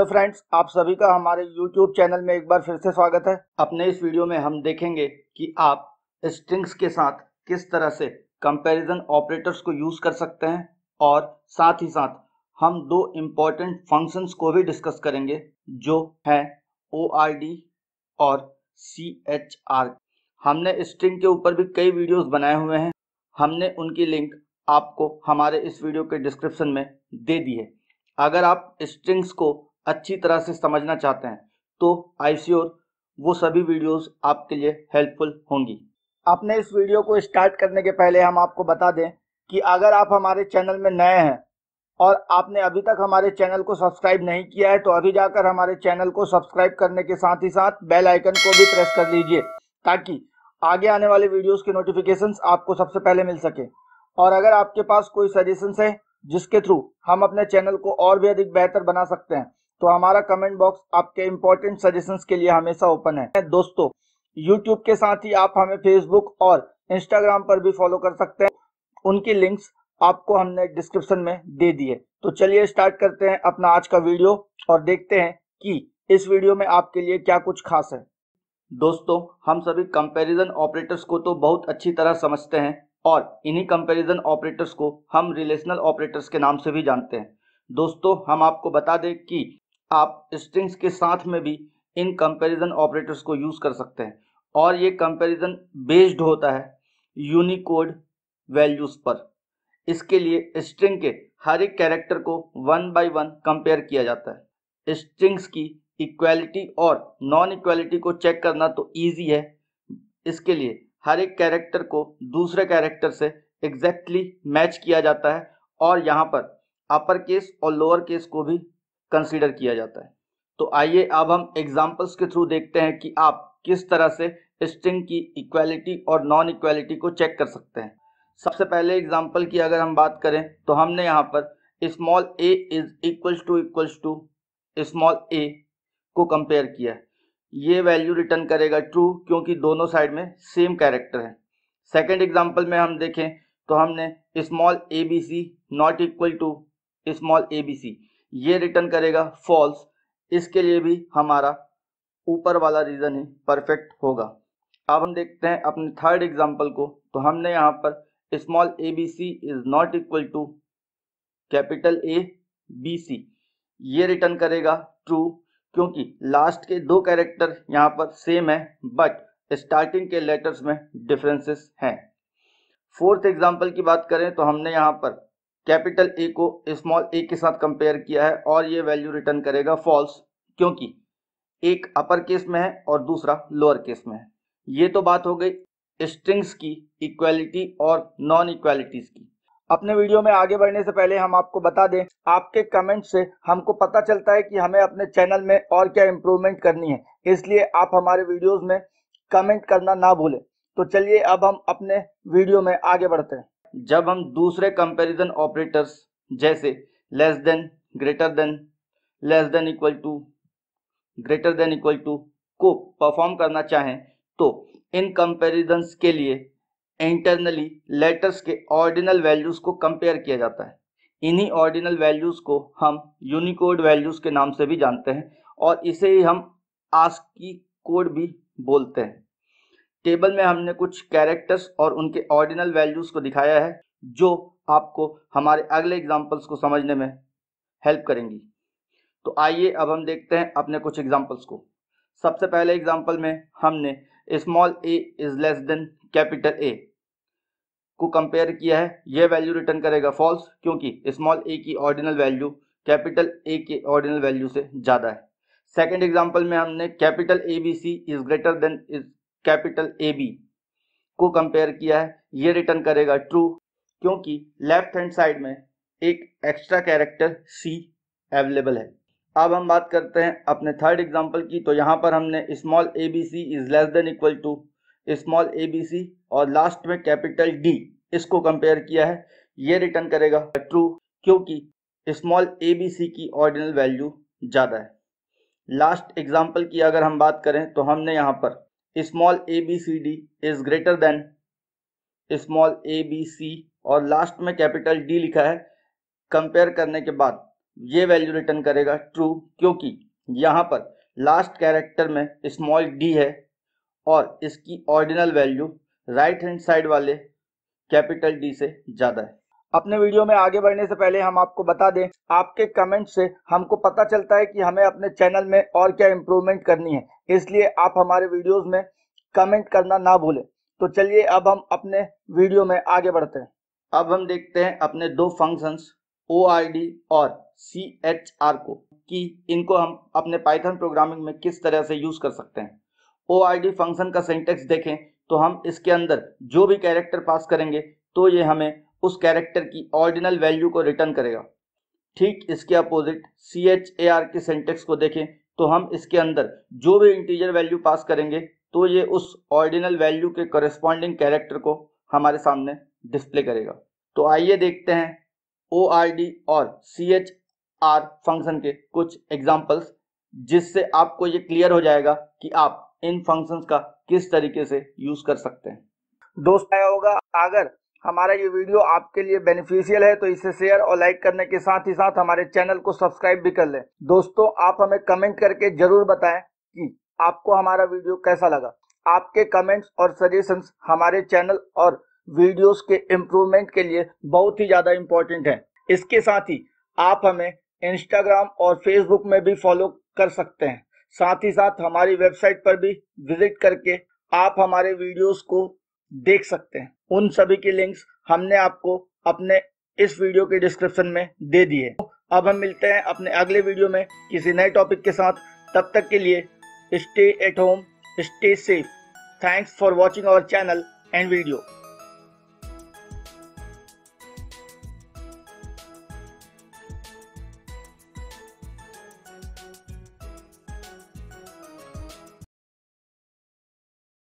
hello friends आप सभी का हमारे यूट्यूब चैनल में एक बार फिर से स्वागत है अपने इस वीडियो में हम देखेंगे कि आप स्ट्रिंग्स के साथ किस तरह से कंपैरिजन ऑपरेटर्स को यूज कर सकते हैं और साथ ही साथ हम दो इम्पोर्टेंट फंक्शंस को भी डिस्कस करेंगे जो है ओ और सी हमने स्ट्रिंग के ऊपर भी कई वीडियोज़ बनाए हुए हैं हमने उनकी लिंक आपको हमारे इस वीडियो के डिस्क्रिप्शन में दे दी है अगर आप स्ट्रिंग्स को अच्छी तरह से समझना चाहते हैं तो आई श्योर वो सभी वीडियोस आपके लिए हेल्पफुल होंगी आपने इस वीडियो को स्टार्ट करने के पहले हम आपको बता दें कि अगर आप हमारे चैनल में नए हैं और आपने अभी तक हमारे चैनल को सब्सक्राइब नहीं किया है तो अभी जाकर हमारे चैनल को सब्सक्राइब करने के साथ ही साथ बेल आइकन को भी प्रेस कर लीजिए ताकि आगे आने वाले वीडियोस के नोटिफिकेशंस आपको सबसे पहले मिल सके और अगर आपके पास कोई सजेशंस है जिसके थ्रू हम अपने चैनल को और भी अधिक बेहतर बना सकते हैं तो हमारा कमेंट बॉक्स आपके इम्पोर्टेंट सजेशन के लिए हमेशा ओपन है दोस्तों यूट्यूब के साथ ही आप हमें फेसबुक और इंस्टाग्राम पर भी फॉलो कर सकते हैं उनकी लिंक्स आपको हमने डिस्क्रिप्शन में दे दिए तो चलिए स्टार्ट करते हैं अपना आज का वीडियो और देखते हैं कि इस वीडियो में आपके लिए क्या कुछ खास है दोस्तों हम सभी कंपैरिजन ऑपरेटर्स को तो बहुत अच्छी तरह समझते हैं और इन्हीं कंपैरिजन ऑपरेटर्स को हम रिलेशनल ऑपरेटर्स के नाम से भी जानते हैं दोस्तों हम आपको बता दें कि आप स्ट्रिंग्स के साथ में भी इन कंपैरिजन ऑपरेटर्स को यूज़ कर सकते हैं और ये कंपैरिजन बेस्ड होता है यूनिकोड वैल्यूज़ पर इसके लिए स्ट्रिंग के हर एक कैरेक्टर को वन बाय वन कंपेयर किया जाता है स्ट्रिंग्स की इक्वालिटी और नॉन इक्वालिटी को चेक करना तो ईजी है इसके लिए हर एक कैरेक्टर को दूसरे कैरेक्टर से एग्जैक्टली exactly मैच किया जाता है और यहाँ पर अपर केस और लोअर केस को भी कंसीडर किया जाता है तो आइए अब हम एग्जाम्पल्स के थ्रू देखते हैं कि आप किस तरह से स्ट्रिंग की इक्वालिटी और नॉन इक्वालिटी को चेक कर सकते हैं सबसे पहले एग्जाम्पल की अगर हम बात करें तो हमने यहाँ पर small a is equals to equals to small a को कंपेयर किया है ये वैल्यू रिटर्न करेगा ट्रू क्योंकि दोनों साइड में सेम कैरेक्टर है सेकेंड एग्जाम्पल में हम देखें तो हमने small a B c not equal to small a B C ये रिटर्न करेगा फॉल्स इसके लिए भी हमारा ऊपर वाला रीजन ही परफेक्ट होगा अब हम देखते हैं अपने थर्ड एग्जांपल को तो हमने यहाँ पर small a B C is not equal to capital A B C ये रिटर्न करेगा ट्रू क्योंकि लास्ट के दो कैरेक्टर यहाँ पर सेम है बट स्टार्टिंग के लेटर्स में डिफरेंसेस हैं फोर्थ एग्जांपल की बात करें तो हमने यहाँ पर कैपिटल ए e को स्मॉल ए e के साथ कंपेयर किया है और ये वैल्यू रिटर्न करेगा फॉल्स क्योंकि एक अपर केस में है और दूसरा लोअर केस में है ये तो बात हो गई स्ट्रिंग्स की इक्वालिटी और नॉन इक्वालिटीज की अपने वीडियो में आगे बढ़ने से पहले हम आपको बता दें आपके कमेंट से हमको पता चलता है कि हमें अपने चैनल में और क्या इम्प्रूवमेंट करनी है इसलिए आप हमारे वीडियोज में कमेंट करना ना भूलें तो चलिए अब हम अपने वीडियो में आगे बढ़ते हैं जब हम दूसरे कंपैरिजन ऑपरेटर्स जैसे less than greater than less than equal to greater than equal to को परफॉर्म करना चाहें तो इन कंपैरिजन्स के लिए इंटरनली लेटर्स के ऑर्डिनल वैल्यूज को कंपेयर किया जाता है इन्हीं ऑर्डिनल वैल्यूज को हम यूनिकोड वैल्यूज के नाम से भी जानते हैं और इसे ही हम आस्की कोड भी बोलते हैं टेबल में हमने कुछ कैरेक्टर्स और उनके ऑर्डिनल वैल्यूज को दिखाया है जो आपको हमारे अगले एग्जाम्पल्स को समझने में हेल्प करेंगी तो आइए अब हम देखते हैं अपने कुछ एग्जाम्पल्स को सबसे पहले एग्जाम्पल में हमने small a is less than capital A को कंपेयर किया है यह वैल्यू रिटर्न करेगा फॉल्स क्योंकि स्मॉल ए की ऑर्डिनल वैल्यू कैपिटल ए के ऑर्डिनल वैल्यू से ज़्यादा है सेकेंड एग्जाम्पल में हमने capital A B C is greater than is capital A B को कंपेयर किया है ये रिटर्न करेगा ट्रू क्योंकि लेफ्ट हैंड साइड में एक एक्स्ट्रा कैरेक्टर सी अवेलेबल है अब हम बात करते हैं अपने थर्ड एग्जाम्पल की तो यहाँ पर हमने small a B C is less than equal to small a B c और लास्ट में कैपिटल डी इसको कंपेयर किया है ये रिटर्न करेगा ट्रू क्योंकि स्मॉल ए बी सी की ऑर्डिनल वैल्यू ज़्यादा है लास्ट एग्जाम्पल की अगर हम बात करें तो हमने यहाँ पर small a B c d is greater than small a B c और लास्ट में कैपिटल डी लिखा है कंपेयर करने के बाद ये वैल्यू रिटर्न करेगा ट्रू क्योंकि यहाँ पर लास्ट कैरेक्टर में स्मॉल डी है और इसकी ordinal value right hand side वाले कैपिटल डी से ज़्यादा है अपने वीडियो में आगे बढ़ने से पहले हम आपको बता दें आपके कमेंट से हमको पता चलता है कि हमें अपने चैनल में और क्या इम्प्रूवमेंट करनी है इसलिए आप हमारे वीडियोस में कमेंट करना ना भूलें तो चलिए अब हम अपने वीडियो में आगे बढ़ते हैं अब हम देखते हैं अपने दो फंक्शंस ओ और सी को कि इनको हम अपने पाइथन प्रोग्रामिंग में किस तरह से यूज कर सकते हैं ओ फंक्शन का सेंटेक्स देखें तो हम इसके अंदर जो भी कैरेक्टर पास करेंगे तो ये हमें उस कैरेक्टर की ऑर्डिनल वैल्यू को रिटर्न करेगा ठीक इसके opposite C H A R के सेंटेक्स को देखें तो हम इसके अंदर जो भी इंटीजर वैल्यू पास करेंगे तो ये उस ऑर्डिनल वैल्यू के करस्पॉन्डिंग कैरेक्टर को हमारे सामने डिस्प्ले करेगा तो आइए देखते हैं ओ आर डी और सी एच आर फंक्शन के कुछ एग्जाम्पल्स जिससे आपको ये क्लियर हो जाएगा कि आप इन फंक्शंस का किस तरीके से यूज कर सकते हैं दोस्त आया होगा अगर हमारा ये वीडियो आपके लिए बेनिफिशियल है तो इसे शेयर और लाइक करने के साथ ही साथ हमारे चैनल को सब्सक्राइब भी कर लें दोस्तों आप हमें कमेंट करके जरूर बताएं कि आपको हमारा वीडियो कैसा लगा आपके कमेंट्स और सजेशंस हमारे चैनल और वीडियोस के इम्प्रूवमेंट के लिए बहुत ही ज़्यादा इम्पोर्टेंट है इसके साथ ही आप हमें इंस्टाग्राम और फेसबुक में भी फॉलो कर सकते हैं साथ ही साथ हमारी वेबसाइट पर भी विजिट करके आप हमारे वीडियोज को देख सकते हैं उन सभी की लिंक्स हमने आपको अपने इस वीडियो के डिस्क्रिप्शन में दे दिए तो अब हम मिलते हैं अपने अगले वीडियो में किसी नए टॉपिक के साथ तब तक के लिए stay at home stay safe thanks for watching our channel and video